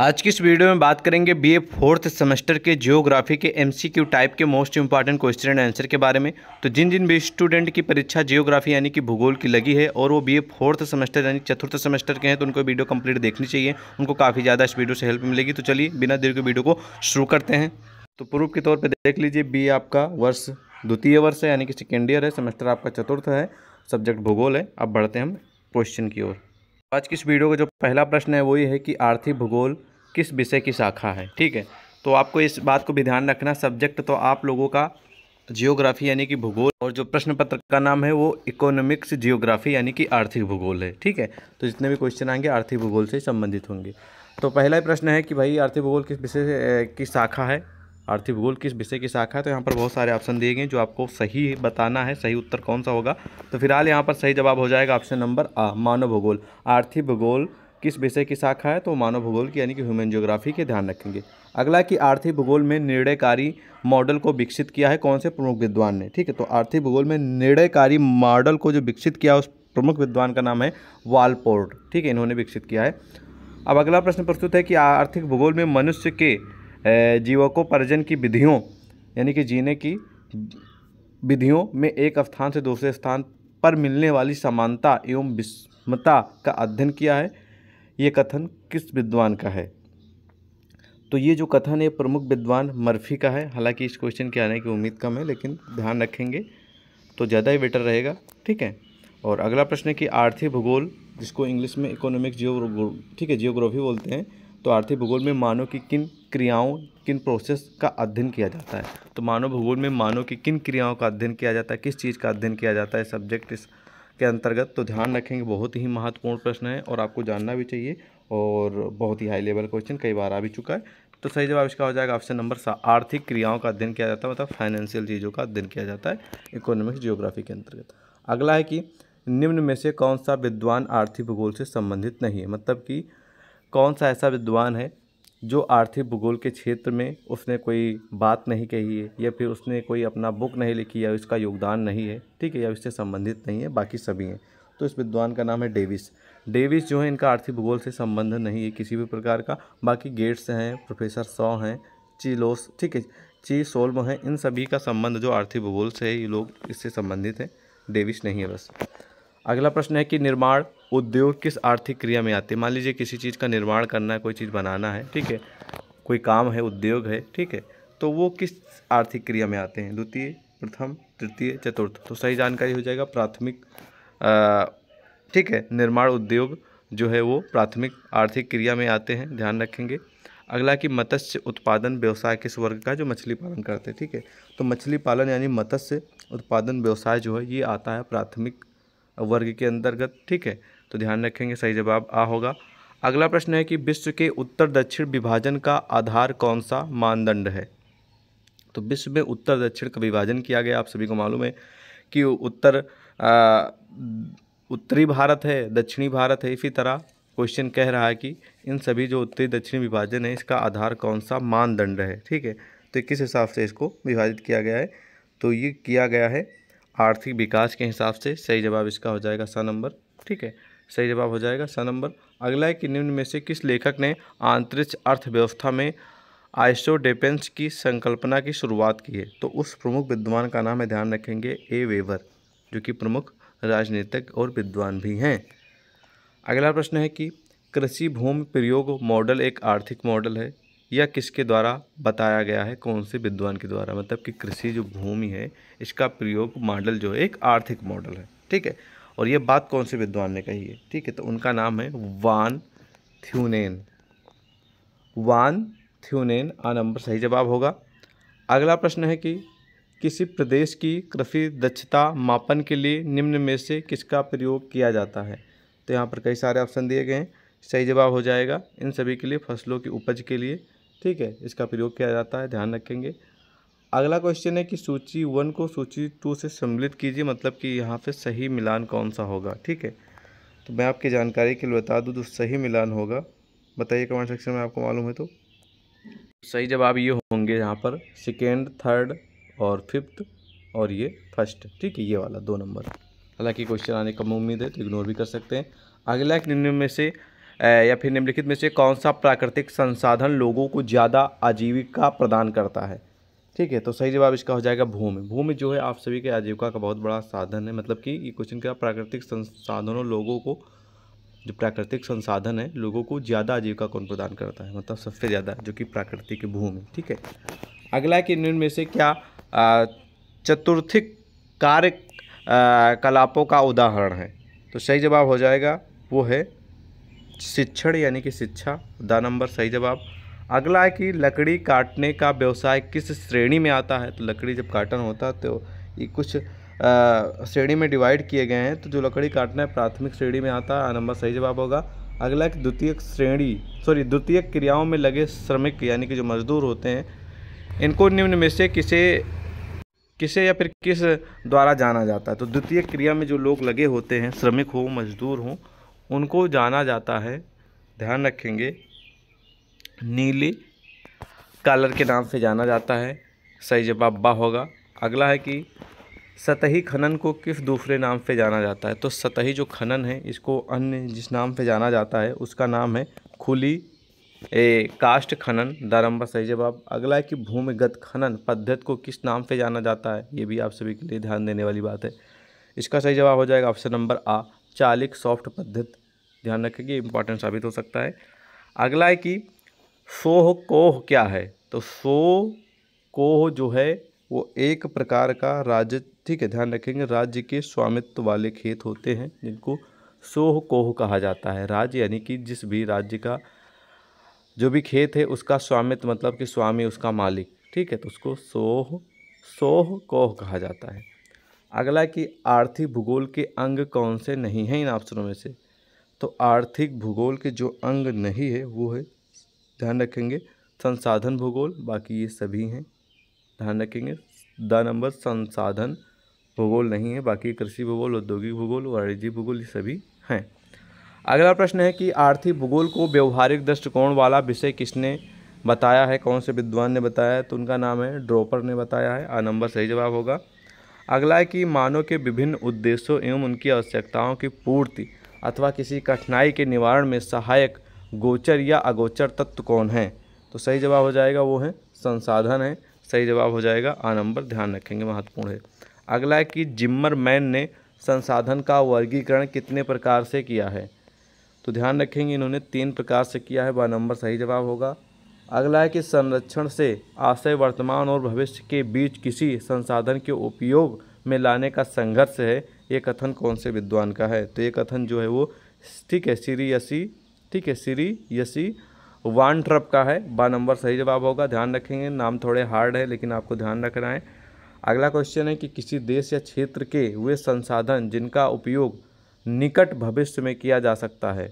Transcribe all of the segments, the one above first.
आज की इस वीडियो में बात करेंगे बीए फोर्थ सेमेस्टर के जियोग्राफी के एमसीक्यू टाइप के most important question and answer के बारे में तो जिन जिन भी स्टूडेंट की परीक्षा जियोग्राफी यानी कि भूगोल की लगी है और वो बीए फोर्थ सेमेस्टर यानी चतुर्थ सेमेस्टर के हैं तो उनको वीडियो कंप्लीट देखनी चाहिए उनको काफ़ी ज़्यादा इस वीडियो से हेल्प मिलेगी तो चलिए बिना देर के वीडियो को शुरू करते हैं तो प्रूफ के तौर पर देख लीजिए बी आपका वर्ष द्वितीय वर्ष है यानी कि सेकेंड ईयर है सेमेस्टर आपका चतुर्थ है सब्जेक्ट भूगोल है अब बढ़ते हैं हम क्वेश्चन की ओर आज की इस वीडियो का जो पहला प्रश्न है वो ये है कि आर्थिक भूगोल किस विषय की शाखा है ठीक है तो आपको इस बात को भी ध्यान रखना सब्जेक्ट तो आप लोगों का जियोग्राफी यानी कि भूगोल और जो प्रश्न पत्र का नाम है वो इकोनॉमिक्स जियोग्राफी यानी कि आर्थिक भूगोल है ठीक है तो जितने भी क्वेश्चन आएंगे आर्थिक भूगोल से संबंधित होंगे तो पहला प्रश्न है कि भाई आर्थिक भूगोल किस विषय की शाखा है आर्थिक भूगोल किस विषय की शाखा है तो यहाँ पर बहुत सारे ऑप्शन दिए गए जो आपको सही बताना है सही उत्तर कौन सा होगा तो फिलहाल यहाँ पर सही जवाब हो जाएगा ऑप्शन नंबर आ मानव भूगोल आर्थिक भूगोल किस विषय की शाखा है तो मानव भूगोल की यानी कि ह्यूमन ज्योग्राफी के ध्यान रखेंगे अगला कि आर्थिक भूगोल में निर्णयकारी मॉडल को विकसित किया है कौन से प्रमुख विद्वान ने ठीक है तो आर्थिक भूगोल में निर्णयकारी मॉडल को जो विकसित किया उस प्रमुख विद्वान का नाम है वालपोर्ट ठीक है इन्होंने विकसित किया है अब अगला प्रश्न प्रस्तुत है कि आर्थिक भूगोल में मनुष्य के जीवकोपार्जन की विधियों यानी कि जीने की विधियों में एक स्थान से दूसरे स्थान पर मिलने वाली समानता एवं विषमता का अध्ययन किया है ये कथन किस विद्वान का है तो ये जो कथन है प्रमुख विद्वान मर्फी का है हालांकि इस क्वेश्चन के आने की उम्मीद कम है लेकिन ध्यान रखेंगे तो ज़्यादा ही बेटर रहेगा ठीक है और अगला प्रश्न है कि आर्थिक भूगोल जिसको इंग्लिश में इकोनॉमिक जियो ठीक है जियोग्राफी बोलते हैं तो आर्थिक भूगोल में मानव की किन क्रियाओं किन प्रोसेस का अध्ययन किया जाता है तो मानव भूगोल में मानव की किन क्रियाओं का अध्ययन किया जाता है किस चीज़ का अध्ययन किया जाता है सब्जेक्ट इस के अंतर्गत तो ध्यान रखेंगे बहुत ही महत्वपूर्ण प्रश्न है और आपको जानना भी चाहिए और बहुत ही हाई लेवल क्वेश्चन कई बार आ भी चुका है तो सही जवाब इसका हो जाएगा ऑप्शन नंबर सा आर्थिक क्रियाओं का अध्ययन किया जाता है मतलब फाइनेंशियल चीज़ों का अध्ययन किया जाता है इकोनॉमिक्स जियोग्राफी के अंतर्गत अगला है कि निम्न में से कौन सा विद्वान आर्थिक भूगोल से संबंधित नहीं है मतलब कि कौन सा ऐसा विद्वान है जो आर्थिक भूगोल के क्षेत्र में उसने कोई बात नहीं कही है या फिर उसने कोई अपना बुक नहीं लिखी या उसका योगदान नहीं है ठीक है या इससे संबंधित नहीं है बाकी सभी हैं तो इस विद्वान का नाम है डेविस डेविस जो है इनका आर्थिक भूगोल से संबंध नहीं है किसी भी प्रकार का बाकी गेट्स हैं प्रोफेसर सौ हैं चीलोस ठीक है ची सोल्व हैं इन सभी का संबंध जो आर्थिक भूगोल से है ये लोग इससे संबंधित हैं डेविस नहीं है बस अगला प्रश्न है कि निर्माण उद्योग किस आर्थिक क्रिया में आते हैं मान लीजिए किसी चीज़ का निर्माण करना है कोई चीज़ बनाना है ठीक है कोई काम है उद्योग है ठीक है तो वो किस आर्थिक क्रिया में आते हैं द्वितीय प्रथम तृतीय चतुर्थ तो सही जानकारी हो जाएगा प्राथमिक ठीक है निर्माण उद्योग जो है वो प्राथमिक आर्थिक क्रिया में आते हैं ध्यान रखेंगे अगला कि मत्स्य उत्पादन व्यवसाय किस वर्ग का जो मछली पालन करते हैं ठीक है तो मछली पालन यानी मत्स्य उत्पादन व्यवसाय जो है ये आता है प्राथमिक वर्ग के अंतर्गत ठीक है तो ध्यान रखेंगे सही जवाब आ होगा अगला प्रश्न है कि विश्व के उत्तर दक्षिण विभाजन का आधार कौन सा मानदंड है तो विश्व में उत्तर दक्षिण का विभाजन किया गया आप सभी को मालूम है कि उत्तर आ, उत्तरी भारत है दक्षिणी भारत है इसी तरह क्वेश्चन कह रहा है कि इन सभी जो उत्तरी दक्षिणी विभाजन है इसका आधार कौन सा मानदंड है ठीक है तो किस हिसाब से इसको विभाजित किया गया है तो ये किया गया है आर्थिक विकास के हिसाब से सही जवाब इसका हो जाएगा सा नंबर ठीक है सही जवाब हो जाएगा स नंबर अगला है कि निम्न में से किस लेखक ने आंतरिक्ष अर्थव्यवस्था में आइसो डिपेंस की संकल्पना की शुरुआत की है तो उस प्रमुख विद्वान का नाम है ध्यान रखेंगे ए वेवर जो कि प्रमुख राजनीतिक और विद्वान भी हैं अगला प्रश्न है कि कृषि भूमि प्रयोग मॉडल एक आर्थिक मॉडल है या किसके द्वारा बताया गया है कौन से विद्वान के द्वारा मतलब कि कृषि जो भूमि है इसका प्रयोग मॉडल जो है एक आर्थिक मॉडल है ठीक है और ये बात कौन से विद्वान ने कही है ठीक है तो उनका नाम है वान थ्यूनेन वान थ्यूनेन आ नंबर सही जवाब होगा अगला प्रश्न है कि किसी प्रदेश की कृषि दक्षता मापन के लिए निम्न में से किसका प्रयोग किया जाता है तो यहाँ पर कई सारे ऑप्शन दिए गए हैं सही जवाब हो जाएगा इन सभी के लिए फसलों की उपज के लिए ठीक है इसका प्रयोग किया जाता है ध्यान रखेंगे अगला क्वेश्चन है कि सूची वन को सूची टू से सम्मिलित कीजिए मतलब कि यहाँ पे सही मिलान कौन सा होगा ठीक है तो मैं आपकी जानकारी के लिए बता दूँ तो सही मिलान होगा बताइए कमेंट सेक्शन में आपको मालूम है तो सही जवाब ये होंगे यहाँ पर सेकेंड थर्ड और फिफ्थ और ये फर्स्ट ठीक है ये वाला दो नंबर हालांकि क्वेश्चन आने कम उम्मीद है तो इग्नोर भी कर सकते हैं अगला एक निम्न में से या फिर निम्नलिखित में से कौन सा प्राकृतिक संसाधन लोगों को ज़्यादा आजीविका प्रदान करता है ठीक है तो सही जवाब इसका हो जाएगा भूमि भूमि जो है आप सभी के आजीविका का बहुत बड़ा साधन है मतलब कि ये क्वेश्चन क्या प्राकृतिक संसाधनों लोगों को जो प्राकृतिक संसाधन है लोगों को ज़्यादा आजीविका कौन प्रदान करता है मतलब सबसे ज़्यादा जो कि प्राकृतिक भूमि ठीक है अगला है कि में से क्या चतुर्थिक कार्य कलापों का उदाहरण है तो सही जवाब हो जाएगा वो है शिक्षण यानी कि शिक्षा द नंबर सही जवाब अगला है कि लकड़ी काटने का व्यवसाय किस श्रेणी में आता है तो लकड़ी जब काटन होता है तो ये कुछ श्रेणी में डिवाइड किए गए हैं तो जो लकड़ी काटना है प्राथमिक श्रेणी में आता है नंबर सही जवाब होगा अगला कि द्वितीय श्रेणी सॉरी द्वितीय क्रियाओं में लगे श्रमिक यानी कि जो मजदूर होते हैं इनको निम्न में से किसे किसे या फिर किस द्वारा जाना जाता है तो द्वितीय क्रिया में जो लोग लगे होते हैं श्रमिक हो मजदूर हों उनको जाना जाता है ध्यान रखेंगे नीले कलर के नाम से जाना जाता है सही जवाब बा होगा अगला है कि सतही खनन को किस दूसरे नाम से जाना जाता है तो सतही जो खनन है इसको अन्य जिस नाम से जाना जाता है उसका नाम है खुली ए, कास्ट खनन दारम्बा सही जवाब अगला है कि भूमिगत खनन पद्धति को किस नाम से जाना जाता है ये भी आप सभी के लिए ध्यान देने वाली बात है इसका सही जवाब हो जाएगा ऑप्शन नंबर आ चालिक सॉफ्ट पद्धति ध्यान रखेंगे इंपॉर्टेंट साबित हो सकता है अगला है कि सोह कोह क्या है तो सो कोह जो है वो एक प्रकार का राज्य ठीक है ध्यान रखेंगे राज्य के स्वामित्व वाले खेत होते हैं जिनको सोह कोह कहा जाता है राज्य यानी कि जिस भी राज्य का जो भी खेत है उसका स्वामित्व मतलब कि स्वामी उसका मालिक ठीक है तो उसको सोह सोह कोह कहा जाता है अगला कि आर्थिक भूगोल के अंग कौन से नहीं हैं इन ऑप्शनों में से तो आर्थिक भूगोल के जो अंग नहीं है वो है ध्यान रखेंगे संसाधन भूगोल बाकी ये सभी हैं ध्यान रखेंगे द नंबर संसाधन भूगोल नहीं है बाकी कृषि भूगोल औद्योगिक भूगोल वाणिज्य भूगोल ये सभी हैं अगला प्रश्न है कि आर्थिक भूगोल को व्यवहारिक दृष्टिकोण वाला विषय किसने बताया है कौन से विद्वान ने बताया है तो उनका नाम है ड्रोपर ने बताया है आ नंबर सही जवाब होगा अगला है कि मानव के विभिन्न उद्देश्यों एवं उनकी आवश्यकताओं की पूर्ति अथवा किसी कठिनाई के निवारण में सहायक गोचर या अगोचर तत्व कौन है तो सही जवाब हो जाएगा वो है संसाधन है सही जवाब हो जाएगा आ नंबर ध्यान रखेंगे महत्वपूर्ण है अगला है कि जिम्मर मैन ने संसाधन का वर्गीकरण कितने प्रकार से किया है तो ध्यान रखेंगे इन्होंने तीन प्रकार से किया है वह नंबर सही जवाब होगा अगला है कि संरक्षण से आशय वर्तमान और भविष्य के बीच किसी संसाधन के उपयोग में लाने का संघर्ष है ये कथन कौन से विद्वान का है तो ये कथन जो है वो ठीक है सीरी ठीक है सीरी यसी वान ट्रप का है बा नंबर सही जवाब होगा ध्यान रखेंगे नाम थोड़े हार्ड है लेकिन आपको ध्यान रखना है अगला क्वेश्चन है कि किसी देश या क्षेत्र के वे संसाधन जिनका उपयोग निकट भविष्य में किया जा सकता है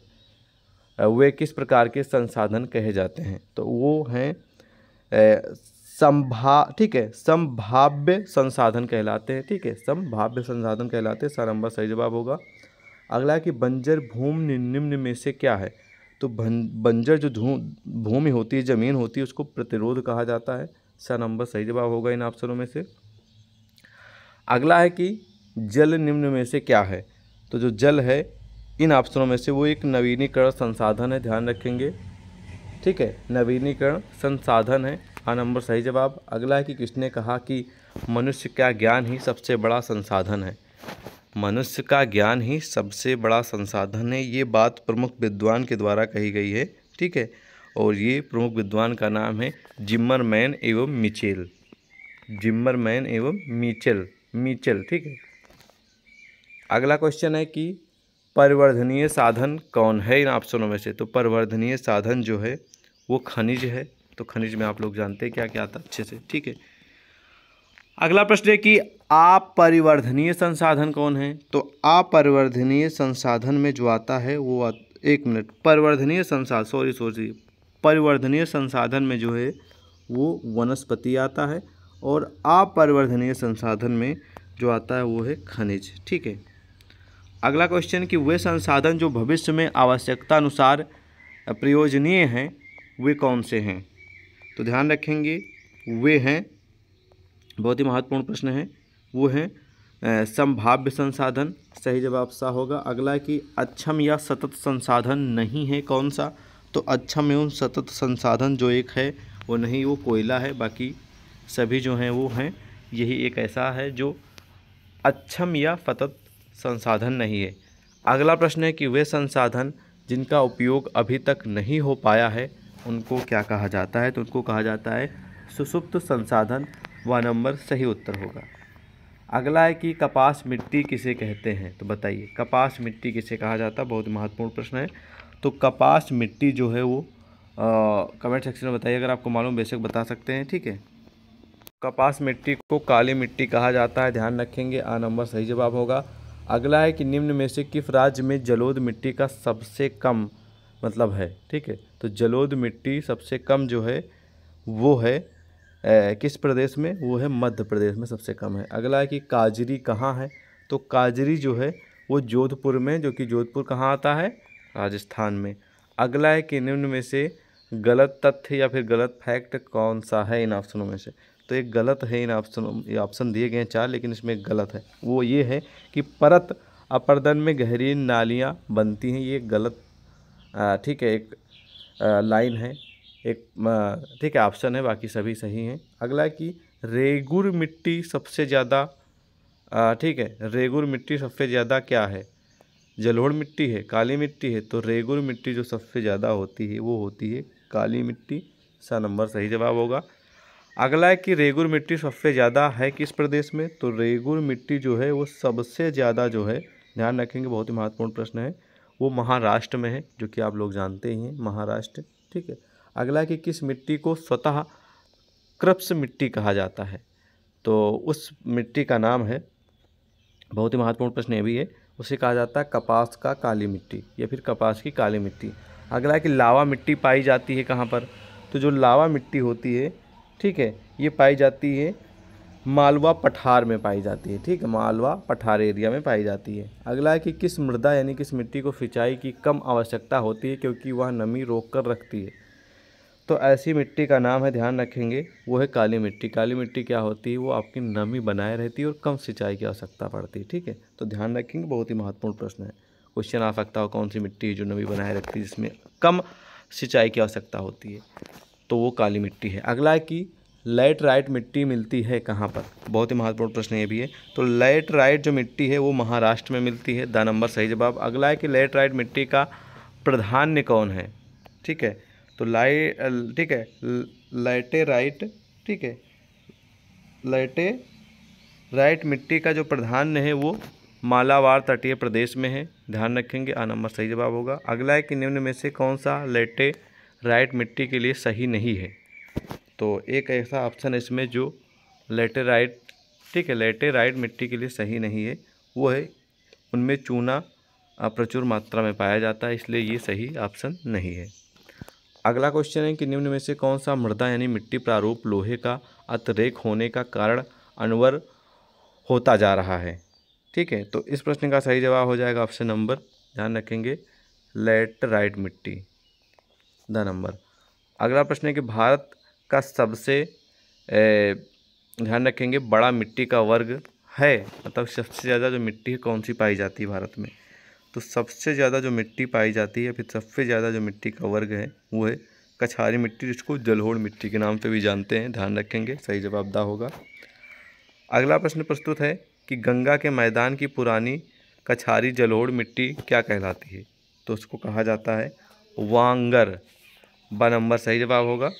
वे किस प्रकार के संसाधन कहे जाते हैं तो वो हैं संभा ठीक है संभाव्य संसाधन कहलाते हैं ठीक है संभाव्य संसाधन कहलाते हैं सारा नंबर सही जवाब होगा अगला कि बंजर भूमि निम्न में से क्या है तो बन बंजर जो भूमि होती है ज़मीन होती है उसको प्रतिरोध कहा जाता है स नंबर सही जवाब होगा इन ऑप्शनों में से अगला है कि जल निम्न में से क्या है तो जो जल है इन ऑप्शनों में से वो एक नवीनीकरण संसाधन है ध्यान रखेंगे ठीक है नवीनीकरण संसाधन है हाँ नंबर सही जवाब अगला है कि किसने कहा कि मनुष्य का ज्ञान ही सबसे बड़ा संसाधन है मनुष्य का ज्ञान ही सबसे बड़ा संसाधन है ये बात प्रमुख विद्वान के द्वारा कही गई है ठीक है और ये प्रमुख विद्वान का नाम है मैन एवं मिचेल मैन एवं मिचेल मिचेल ठीक है अगला क्वेश्चन है कि परिवर्धनीय साधन कौन है इन ऑप्शनों में से तो परिवर्धनीय साधन जो है वो खनिज है तो खनिज में आप लोग जानते हैं क्या क्या आता अच्छे से ठीक है अगला प्रश्न है कि अपरिवर्धनीय संसाधन कौन है तो अपरिवर्धनीय संसाधन में जो आता है वो आ, एक मिनट परिवर्धनीय संसाधन सॉरी सॉरी परिवर्धनीय संसाधन में जो है वो वनस्पति आता है और अपरिवर्धनीय संसाधन में जो आता है वो है खनिज ठीक है अगला क्वेश्चन कि वे संसाधन जो भविष्य में आवश्यकता अनुसार प्रयोजनीय हैं वे कौन से हैं तो ध्यान रखेंगे वे हैं बहुत ही महत्वपूर्ण प्रश्न है वो है संभाव्य संसाधन सही जवाब सा होगा अगला कि अक्षम या सतत संसाधन नहीं है कौन सा तो अक्षम एवं सतत संसाधन जो एक है वो नहीं वो कोयला है बाकी सभी जो हैं वो हैं यही एक ऐसा है जो अक्षम या सतत संसाधन नहीं है अगला प्रश्न है कि वे संसाधन जिनका उपयोग अभी तक नहीं हो पाया है उनको क्या कहा जाता है तो उनको कहा जाता है सुसुप्त संसाधन वह नंबर सही उत्तर होगा अगला है कि कपास मिट्टी किसे कहते हैं तो बताइए कपास मिट्टी किसे कहा जाता है बहुत महत्वपूर्ण प्रश्न है तो कपास मिट्टी जो है वो कमेंट सेक्शन में बताइए अगर आपको मालूम बेशक बता सकते हैं ठीक है कपास मिट्टी को काली मिट्टी कहा जाता है ध्यान रखेंगे आ नंबर सही जवाब होगा अगला है कि निम्न में से किस राज्य में जलोद मिट्टी का सबसे कम मतलब है ठीक है तो जलोद मिट्टी सबसे कम जो है वो है किस प्रदेश में वो है मध्य प्रदेश में सबसे कम है अगला है कि काजरी कहाँ है तो काजरी जो है वो जोधपुर में जो कि जोधपुर कहाँ आता है राजस्थान में अगला है कि निम्न में से गलत तथ्य या फिर गलत फैक्ट कौन सा है इन ऑप्शनों में से तो एक गलत है इन ऑप्शनों ये ऑप्शन दिए गए हैं चार लेकिन इसमें एक गलत है वो ये है कि परत अपर्दन में गहरी नालियाँ बनती हैं ये गलत ठीक है एक लाइन है एक ठीक है ऑप्शन है बाकी सभी सही हैं अगला है कि रेगुर मिट्टी सबसे ज़्यादा ठीक है रेगुर मिट्टी सबसे ज़्यादा क्या है जलोढ़ मिट्टी है काली मिट्टी है तो रेगुर मिट्टी जो सबसे ज़्यादा होती है वो होती है काली मिट्टी सा नंबर सही जवाब होगा अगला है कि रेगुर मिट्टी सबसे ज़्यादा है किस प्रदेश में तो रेगुर मिट्टी जो है वो सबसे ज़्यादा जो है ध्यान रखेंगे बहुत ही महत्वपूर्ण प्रश्न है वो महाराष्ट्र में है जो कि आप लोग जानते ही हैं महाराष्ट्र ठीक है अगला कि किस मिट्टी को स्वतः क्रप्स मिट्टी कहा जाता है तो उस मिट्टी का नाम है बहुत ही महत्वपूर्ण प्रश्न ये भी है उसे कहा जाता है कपास का काली मिट्टी या फिर कपास की काली मिट्टी अगला है कि लावा मिट्टी पाई जाती है कहाँ पर तो जो लावा मिट्टी होती है ठीक है ये पाई जाती है मालवा पठार में पाई जाती है ठीक है मालवा पठार एरिया में पाई जाती है अगला है कि किस मृदा यानी किस मिट्टी को सिंचाई की कम आवश्यकता होती है क्योंकि वह नमी रोक कर रखती है तो ऐसी मिट्टी का नाम है ध्यान रखेंगे वो है काली मिट्टी काली मिट्टी क्या होती है वो आपकी नमी बनाए रहती है और कम सिंचाई की आवश्यकता पड़ती है ठीक है तो ध्यान रखेंगे बहुत ही महत्वपूर्ण प्रश्न है क्वेश्चन आ सकता हो कौन सी मिट्टी है जो नमी बनाए रखती है जिसमें कम सिंचाई की आवश्यकता होती है तो वो काली मिट्टी है अगला है कि राइट मिट्टी मिलती है कहाँ पर बहुत ही महत्वपूर्ण प्रश्न ये भी है तो राइट जो मिट्टी है वो महाराष्ट्र में मिलती है द नंबर सही जवाब अगला है कि राइट मिट्टी का प्रधान्य कौन है ठीक है तो लाइट ठीक है राइट ठीक है लाइटे राइट मिट्टी का जो प्रधान है वो मालावार तटीय प्रदेश में है ध्यान रखेंगे आ नंबर सही जवाब होगा अगला है कि निम्न में से कौन सा लेटे राइट मिट्टी के लिए सही नहीं है तो एक ऐसा ऑप्शन इसमें जो लेटे राइट ठीक है लेटे राइट मिट्टी के लिए सही नहीं है वो है उनमें चूना प्रचुर मात्रा में पाया जाता है इसलिए ये सही ऑप्शन नहीं है अगला क्वेश्चन है कि निम्न में से कौन सा मृदा यानी मिट्टी प्रारूप लोहे का अतिरेक होने का कारण अनवर होता जा रहा है ठीक है तो इस प्रश्न का सही जवाब हो जाएगा ऑप्शन नंबर ध्यान रखेंगे लेट राइट मिट्टी द नंबर अगला प्रश्न है कि भारत का सबसे ध्यान रखेंगे बड़ा मिट्टी का वर्ग है मतलब सबसे ज़्यादा जो मिट्टी है कौन सी पाई जाती है भारत में तो सबसे ज़्यादा जो मिट्टी पाई जाती है फिर सबसे ज़्यादा जो मिट्टी का वर्ग है वो है कछारी मिट्टी जिसको जलोड़ मिट्टी के नाम से भी जानते हैं ध्यान रखेंगे सही जवाब दा होगा अगला प्रश्न प्रस्तुत है कि गंगा के मैदान की पुरानी कछारी जलोड़ मिट्टी क्या कहलाती है तो उसको कहा जाता है वांगर ब नंबर सही जवाब होगा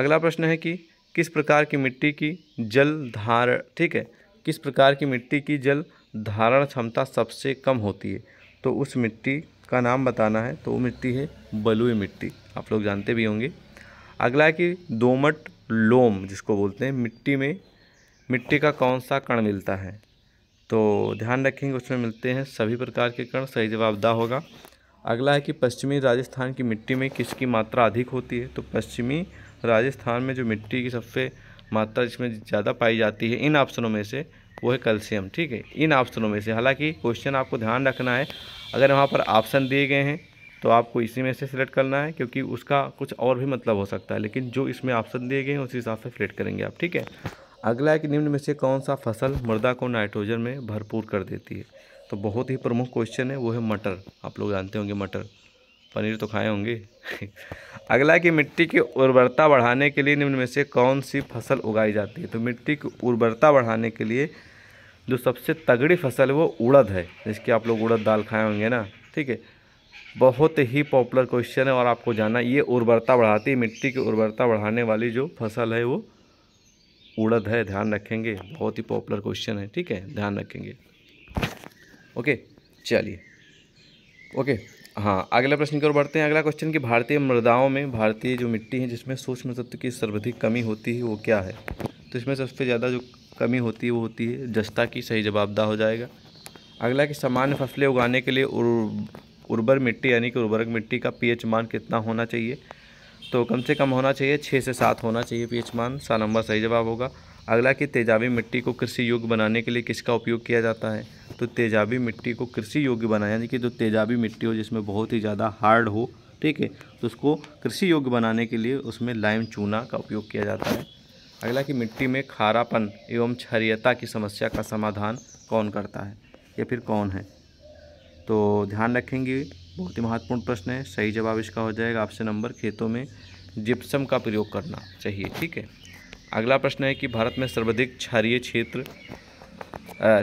अगला प्रश्न है कि किस प्रकार की मिट्टी की जल धारण ठीक है किस प्रकार की मिट्टी की जल धारण क्षमता सबसे कम होती है तो उस मिट्टी का नाम बताना है तो वो मिट्टी है बलुई मिट्टी आप लोग जानते भी होंगे अगला है कि दोमट लोम जिसको बोलते हैं मिट्टी में मिट्टी का कौन सा कण मिलता है तो ध्यान रखेंगे उसमें मिलते हैं सभी प्रकार के कण सही जवाब दा होगा अगला है कि पश्चिमी राजस्थान की मिट्टी में किसकी मात्रा अधिक होती है तो पश्चिमी राजस्थान में जो मिट्टी की सबसे मात्रा जिसमें ज़्यादा पाई जाती है इन ऑप्शनों में से वो है कैल्शियम ठीक है इन ऑप्शनों में से हालांकि क्वेश्चन आपको ध्यान रखना है अगर वहाँ पर ऑप्शन दिए गए हैं तो आपको इसी में से सिलेक्ट करना है क्योंकि उसका कुछ और भी मतलब हो सकता है लेकिन जो इसमें ऑप्शन दिए गए हैं उसी हिसाब से सिलेक्ट करेंगे आप ठीक है अगला है कि निम्न में से कौन सा फसल मृदा को नाइट्रोजन में भरपूर कर देती है तो बहुत ही प्रमुख क्वेश्चन है वो है मटर आप लोग जानते होंगे मटर पनीर तो खाए होंगे अगला कि मिट्टी की उर्वरता बढ़ाने के लिए निम्न में से कौन सी फसल उगाई जाती है तो मिट्टी की उर्वरता बढ़ाने के लिए जो सबसे तगड़ी फसल है वो उड़द है जिसकी आप लोग उड़द दाल खाए होंगे ना ठीक है बहुत ही पॉपुलर क्वेश्चन है और आपको जाना ये उर्वरता बढ़ाती है मिट्टी की उर्वरता बढ़ाने वाली जो फसल है वो उड़द है ध्यान रखेंगे बहुत ही पॉपुलर क्वेश्चन है ठीक है ध्यान रखेंगे ओके चलिए ओके हाँ अगला प्रश्न की ओर बढ़ते हैं अगला क्वेश्चन कि भारतीय मृदाओं में भारतीय जो मिट्टी है जिसमें सूक्ष्म तत्व की सर्वाधिक कमी होती है वो क्या है तो इसमें सबसे ज़्यादा जो कमी होती है वो होती है जस्ता की सही जवाबदा हो जाएगा अगला कि सामान्य फसलें उगाने के लिए उर्वर मिट्टी यानी कि उर्वरक मिट्टी का पीएच मान कितना होना चाहिए तो कम से कम होना चाहिए छः से सात होना चाहिए पीएच मान सा नंबर सही जवाब होगा अगला कि तेजाबी मिट्टी को कृषि योग्य बनाने के लिए किसका उपयोग किया जाता है तो तेजाबी मिट्टी को कृषि योग्य बनाया यानी कि जो तेजाबी मिट्टी हो जिसमें बहुत ही ज़्यादा हार्ड हो ठीक है तो उसको कृषि योग्य बनाने के लिए उसमें लाइम चूना का उपयोग किया जाता है अगला कि मिट्टी में खारापन एवं क्षरियता की समस्या का समाधान कौन करता है या फिर कौन है तो ध्यान रखेंगे बहुत ही महत्वपूर्ण प्रश्न है सही जवाब इसका हो जाएगा आपसे नंबर खेतों में जिप्सम का प्रयोग करना चाहिए ठीक है अगला प्रश्न है कि भारत में सर्वाधिक क्षरीय क्षेत्र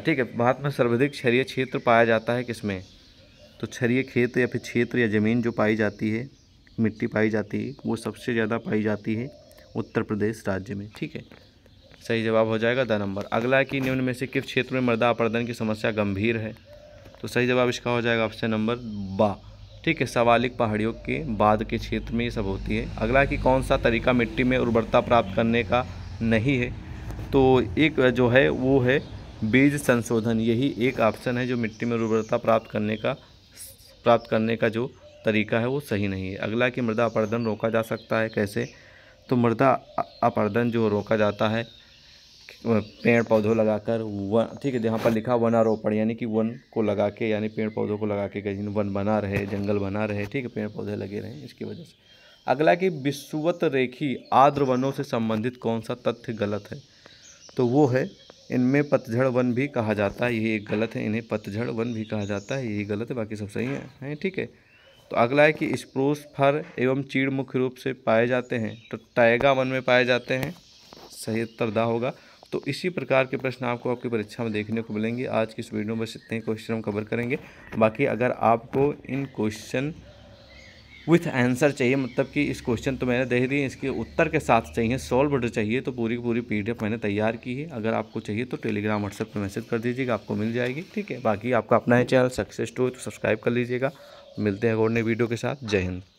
ठीक है भारत में सर्वाधिक क्षरीय क्षेत्र पाया जाता है किसमें तो क्षरीय खेत या फिर क्षेत्र या ज़मीन जो पाई जाती है मिट्टी पाई जाती है वो सबसे ज़्यादा पाई जाती है उत्तर प्रदेश राज्य में ठीक है सही जवाब हो जाएगा द नंबर अगला है कि निम्न में से किस क्षेत्र में मृदा अपर्दन की समस्या गंभीर है तो सही जवाब इसका हो जाएगा ऑप्शन नंबर बा ठीक है सवालिक पहाड़ियों के बाद के क्षेत्र में ये सब होती है अगला कि कौन सा तरीका मिट्टी में उर्वरता प्राप्त करने का नहीं है तो एक जो है वो है बीज संशोधन यही एक ऑप्शन है जो मिट्टी में उर्वरता प्राप्त करने का प्राप्त करने का जो तरीका है वो सही नहीं है अगला कि मृदा अपर्दन रोका जा सकता है कैसे तो मृदा अपर्दन जो रोका जाता है पेड़ पौधों लगाकर वन ठीक है यहाँ पर लिखा वनारोपण यानी कि वन को लगा के यानी पेड़ पौधों को लगा के कहीं वन बना रहे जंगल बना रहे ठीक है पेड़ पौधे लगे रहे इसकी वजह से अगला कि विश्वत रेखी आर्द्र वनों से संबंधित कौन सा तथ्य गलत है तो वो है इनमें पतझड़ वन भी कहा जाता है ये एक गलत है इन्हें पतझड़ वन भी कहा जाता है यही गलत है बाकी सब सही है ठीक है तो अगला है कि स्प्रूस फर एवं चीड़ मुख्य रूप से पाए जाते हैं तो टाइगा वन में पाए जाते हैं सही उत्तर दा होगा तो इसी प्रकार के प्रश्न आपको आपकी परीक्षा में देखने को मिलेंगे आज की इस वीडियो में बस इतने क्वेश्चन हम कवर करेंगे बाकी अगर आपको इन क्वेश्चन विथ आंसर चाहिए मतलब कि इस क्वेश्चन तो मैंने दे दिए इसके उत्तर के साथ चाहिए सॉल्व चाहिए तो पूरी की पूरी पीडीएफ मैंने तैयार की है अगर आपको चाहिए तो टेलीग्राम व्हाट्सएप पर मैसेज कर दीजिएगा आपको मिल जाएगी ठीक है बाकी आपका अपना है चैनल सक्सेस टू तो सब्सक्राइब कर लीजिएगा मिलते हैं और नई वीडियो के साथ जय हिंद